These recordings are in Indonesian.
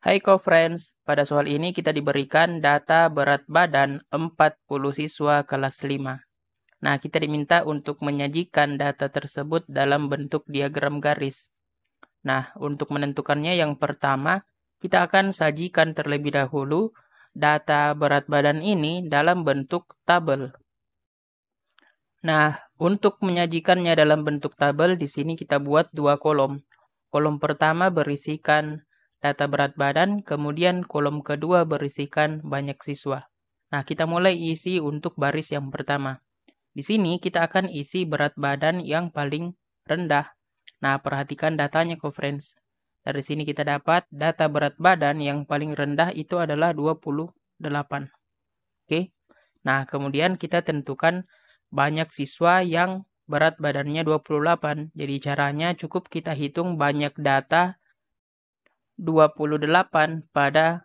Hai co-friends, pada soal ini kita diberikan data berat badan 40 siswa kelas 5. Nah, kita diminta untuk menyajikan data tersebut dalam bentuk diagram garis. Nah, untuk menentukannya yang pertama, kita akan sajikan terlebih dahulu data berat badan ini dalam bentuk tabel. Nah, untuk menyajikannya dalam bentuk tabel, di sini kita buat dua kolom. Kolom pertama berisikan data berat badan, kemudian kolom kedua berisikan banyak siswa. Nah, kita mulai isi untuk baris yang pertama. Di sini kita akan isi berat badan yang paling rendah. Nah, perhatikan datanya friends. Dari sini kita dapat data berat badan yang paling rendah itu adalah 28. Oke. Nah, kemudian kita tentukan banyak siswa yang berat badannya 28. Jadi caranya cukup kita hitung banyak data 28 pada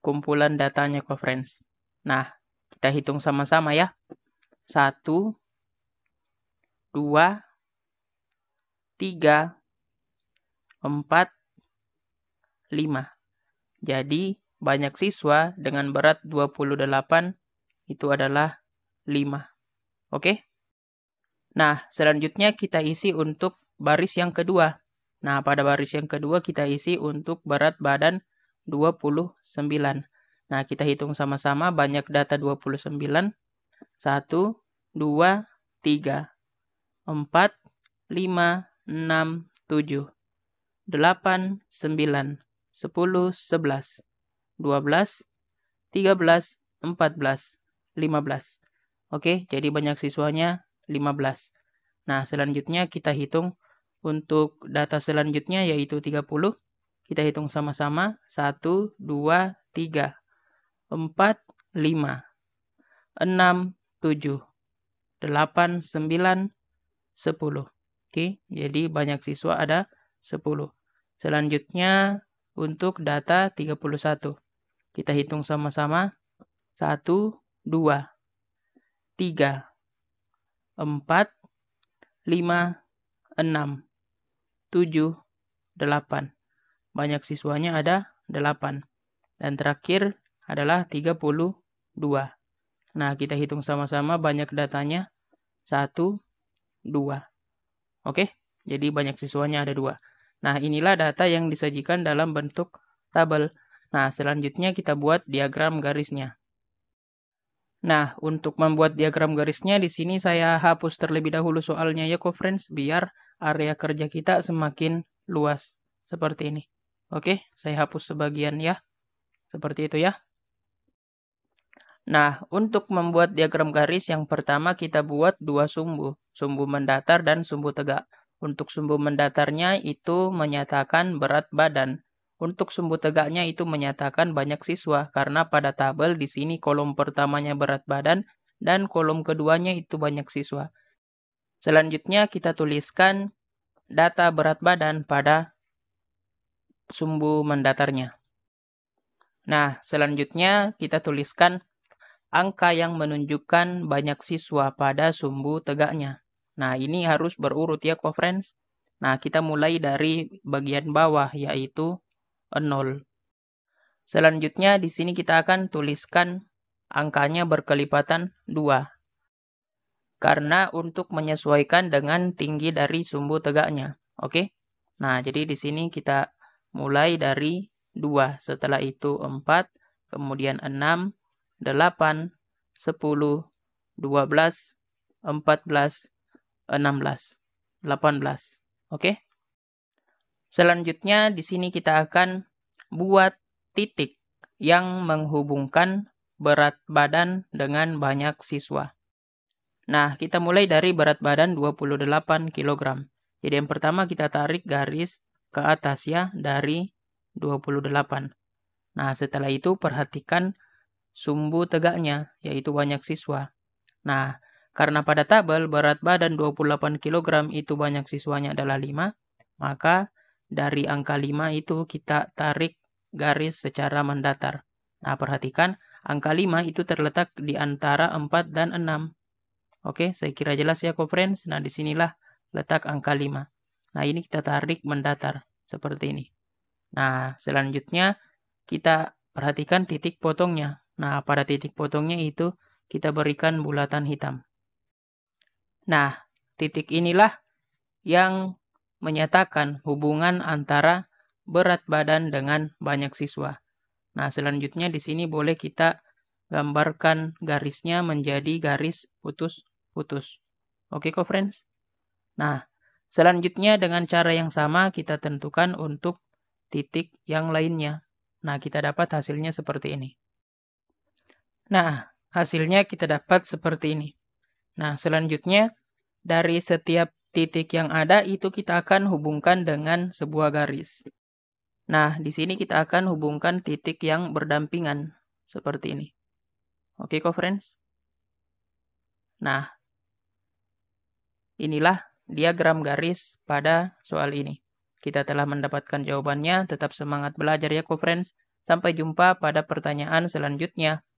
kumpulan datanya conference. Nah, kita hitung sama-sama ya. 1, 2, 3, 4, 5. Jadi, banyak siswa dengan berat 28 itu adalah 5. Oke? Nah, selanjutnya kita isi untuk baris yang kedua. Nah, pada baris yang kedua kita isi untuk berat badan 29. Nah, kita hitung sama-sama banyak data 29. 1, 2, 3, 4, 5, 6, 7, 8, 9, 10, 11, 12, 13, 14, 15. Oke, jadi banyak siswanya 15. Nah, selanjutnya kita hitung untuk data selanjutnya yaitu 30, kita hitung sama-sama. 1, 2, 3, 4, 5, 6, 7, 8, 9, 10. Oke, jadi banyak siswa ada 10. Selanjutnya untuk data 31. Kita hitung sama-sama. 1, 2, 3, 4, 5, 6, 7, 8. Banyak siswanya ada 8. Dan terakhir adalah 32. Nah, kita hitung sama-sama banyak datanya. 1, 2. Oke, jadi banyak siswanya ada 2. Nah, inilah data yang disajikan dalam bentuk tabel. Nah, selanjutnya kita buat diagram garisnya. Nah, untuk membuat diagram garisnya di sini saya hapus terlebih dahulu soalnya ya kok friends, biar area kerja kita semakin luas. Seperti ini. Oke, saya hapus sebagian ya. Seperti itu ya. Nah, untuk membuat diagram garis yang pertama kita buat dua sumbu, sumbu mendatar dan sumbu tegak. Untuk sumbu mendatarnya itu menyatakan berat badan. Untuk sumbu tegaknya itu menyatakan banyak siswa karena pada tabel di sini kolom pertamanya berat badan dan kolom keduanya itu banyak siswa. Selanjutnya kita tuliskan data berat badan pada sumbu mendatarnya. Nah, selanjutnya kita tuliskan angka yang menunjukkan banyak siswa pada sumbu tegaknya. Nah, ini harus berurut ya, co-friends. Nah, kita mulai dari bagian bawah, yaitu 0. Selanjutnya di sini kita akan tuliskan angkanya berkelipatan 2. Karena untuk menyesuaikan dengan tinggi dari sumbu tegaknya. Oke. Nah, jadi di sini kita mulai dari 2. Setelah itu 4, kemudian 6, 8, 10, 12, 14, 16, 18. Oke. Selanjutnya, di sini kita akan buat titik yang menghubungkan berat badan dengan banyak siswa. Nah, kita mulai dari berat badan 28 kg. Jadi yang pertama kita tarik garis ke atas ya dari 28. Nah, setelah itu perhatikan sumbu tegaknya, yaitu banyak siswa. Nah, karena pada tabel berat badan 28 kg itu banyak siswanya adalah 5, maka dari angka 5 itu kita tarik garis secara mendatar. Nah, perhatikan angka 5 itu terletak di antara 4 dan 6. Oke, saya kira jelas ya, co-friends. Nah, disinilah letak angka 5. Nah, ini kita tarik mendatar seperti ini. Nah, selanjutnya kita perhatikan titik potongnya. Nah, pada titik potongnya itu kita berikan bulatan hitam. Nah, titik inilah yang menyatakan hubungan antara berat badan dengan banyak siswa. Nah, selanjutnya di sini boleh kita gambarkan garisnya menjadi garis putus-putus. Oke, okay, friends? Nah, selanjutnya dengan cara yang sama kita tentukan untuk titik yang lainnya. Nah, kita dapat hasilnya seperti ini. Nah, hasilnya kita dapat seperti ini. Nah, selanjutnya dari setiap titik yang ada itu kita akan hubungkan dengan sebuah garis. Nah, di sini kita akan hubungkan titik yang berdampingan seperti ini. Oke, okay, friends? Nah, inilah diagram garis pada soal ini. Kita telah mendapatkan jawabannya, tetap semangat belajar ya, friends. Sampai jumpa pada pertanyaan selanjutnya.